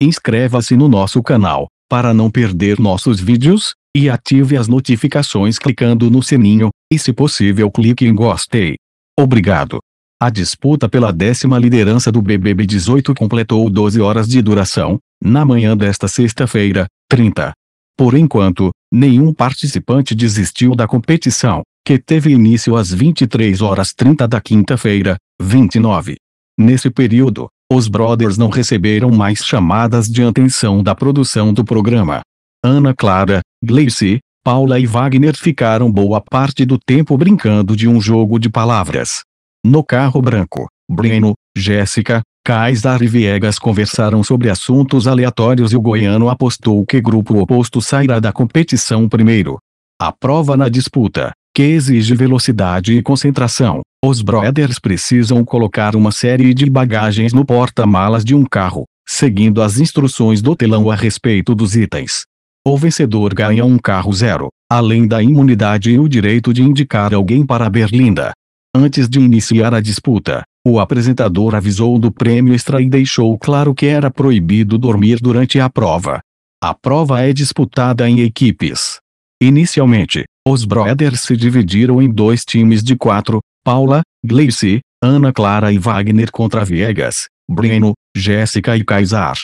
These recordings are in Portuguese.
Inscreva-se no nosso canal, para não perder nossos vídeos, e ative as notificações clicando no sininho, e se possível clique em gostei. Obrigado. A disputa pela décima liderança do BBB 18 completou 12 horas de duração, na manhã desta sexta-feira, 30. Por enquanto, nenhum participante desistiu da competição, que teve início às 23 horas 30 da quinta-feira, 29. Nesse período, os brothers não receberam mais chamadas de atenção da produção do programa. Ana Clara, Gleice, Paula e Wagner ficaram boa parte do tempo brincando de um jogo de palavras. No carro branco, Breno, Jéssica, Kaysar e Viegas conversaram sobre assuntos aleatórios e o goiano apostou que grupo oposto sairá da competição primeiro. A prova na disputa, que exige velocidade e concentração, os brothers precisam colocar uma série de bagagens no porta-malas de um carro, seguindo as instruções do telão a respeito dos itens. O vencedor ganha um carro zero, além da imunidade e o direito de indicar alguém para Berlinda. Antes de iniciar a disputa, o apresentador avisou do prêmio extra e deixou claro que era proibido dormir durante a prova. A prova é disputada em equipes. Inicialmente, os brothers se dividiram em dois times de quatro, Paula, Gleice, Ana Clara e Wagner contra Viegas, Breno, Jéssica e Kaysar.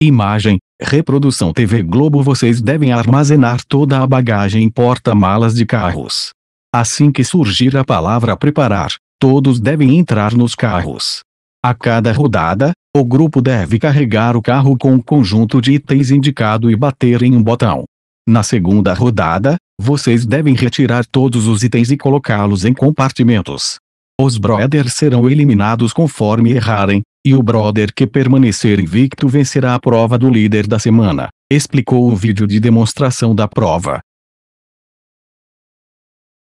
Imagem, reprodução TV Globo Vocês devem armazenar toda a bagagem em porta-malas de carros. Assim que surgir a palavra preparar, todos devem entrar nos carros. A cada rodada, o grupo deve carregar o carro com o um conjunto de itens indicado e bater em um botão. Na segunda rodada, vocês devem retirar todos os itens e colocá-los em compartimentos. Os brothers serão eliminados conforme errarem, e o brother que permanecer invicto vencerá a prova do líder da semana, explicou o vídeo de demonstração da prova.